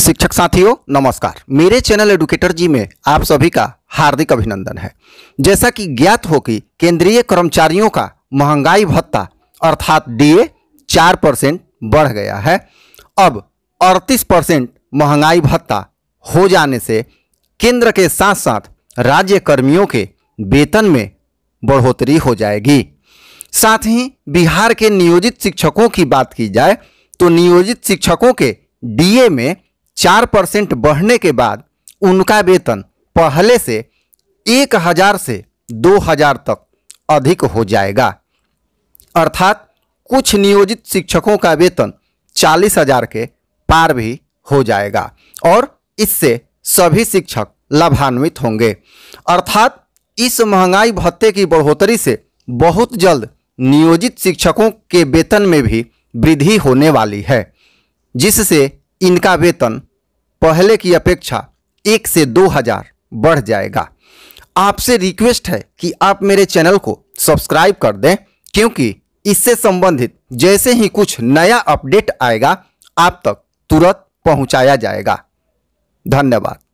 शिक्षक साथियों नमस्कार मेरे चैनल एडुकेटर जी में आप सभी का हार्दिक अभिनंदन है जैसा कि ज्ञात हो कि केंद्रीय कर्मचारियों का महंगाई भत्ता अर्थात डीए चार परसेंट बढ़ गया है अब अड़तीस परसेंट महंगाई भत्ता हो जाने से केंद्र के साथ साथ राज्य कर्मियों के वेतन में बढ़ोतरी हो जाएगी साथ ही बिहार के नियोजित शिक्षकों की बात की जाए तो नियोजित शिक्षकों के डीए में चार परसेंट बढ़ने के बाद उनका वेतन पहले से एक हजार से दो हजार तक अधिक हो जाएगा अर्थात कुछ नियोजित शिक्षकों का वेतन चालीस हजार के पार भी हो जाएगा और इससे सभी शिक्षक लाभान्वित होंगे अर्थात इस महंगाई भत्ते की बढ़ोतरी से बहुत जल्द नियोजित शिक्षकों के वेतन में भी वृद्धि होने वाली है जिससे इनका वेतन पहले की अपेक्षा एक से दो हज़ार बढ़ जाएगा आपसे रिक्वेस्ट है कि आप मेरे चैनल को सब्सक्राइब कर दें क्योंकि इससे संबंधित जैसे ही कुछ नया अपडेट आएगा आप तक तुरंत पहुंचाया जाएगा धन्यवाद